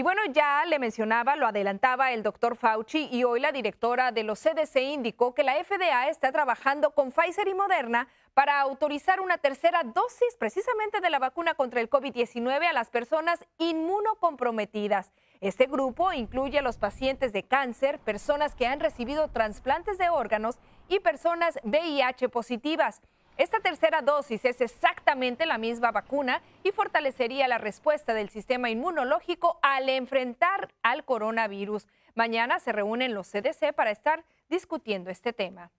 Y bueno, ya le mencionaba, lo adelantaba el doctor Fauci y hoy la directora de los CDC indicó que la FDA está trabajando con Pfizer y Moderna para autorizar una tercera dosis precisamente de la vacuna contra el COVID-19 a las personas inmunocomprometidas. Este grupo incluye a los pacientes de cáncer, personas que han recibido trasplantes de órganos y personas VIH positivas. Esta tercera dosis es exactamente la misma vacuna y fortalecería la respuesta del sistema inmunológico al enfrentar al coronavirus. Mañana se reúnen los CDC para estar discutiendo este tema.